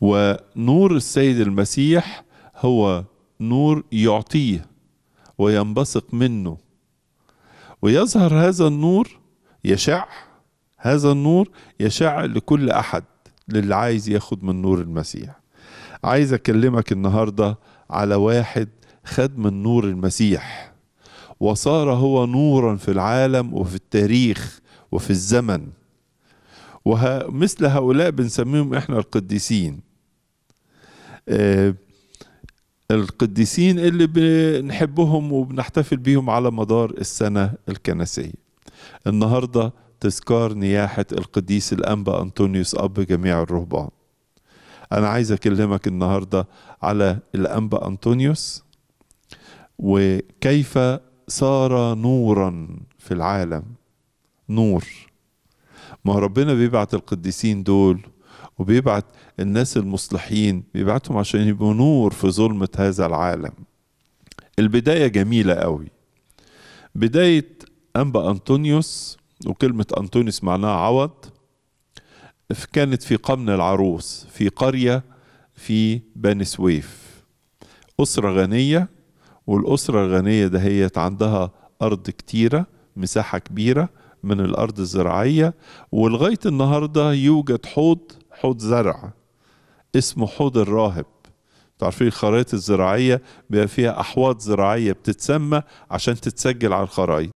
ونور السيد المسيح هو نور يعطيه وينبثق منه ويظهر هذا النور يشع هذا النور يشع لكل احد للي عايز ياخد من نور المسيح عايز اكلمك النهارده على واحد خد من نور المسيح وصار هو نورا في العالم وفي التاريخ وفي الزمن ومثل هؤلاء بنسميهم احنا القديسين آه، القديسين اللي بنحبهم وبنحتفل بيهم على مدار السنة الكنسية النهاردة تذكار نياحة القديس الأنبا أنطونيوس أب جميع الرهبان أنا عايز أكلمك النهاردة على الأنبا أنطونيوس وكيف صار نورا في العالم نور ما ربنا بيبعت القديسين دول وبيبعت الناس المصلحين بيبعتهم عشان يبقوا نور في ظلمة هذا العالم البداية جميلة قوي بداية أنبا أنطونيوس وكلمة أنطونيوس معناها عوض كانت في قمن العروس في قرية في بني سويف أسرة غنية والأسرة الغنية دهيت عندها أرض كتيرة مساحة كبيرة من الأرض الزراعية ولغاية النهاردة يوجد حوض حوض زرع اسمه حوض الراهب تعرفين الخرائط الزراعية بيبقى فيها أحواض زراعية بتتسمى عشان تتسجل على الخرائط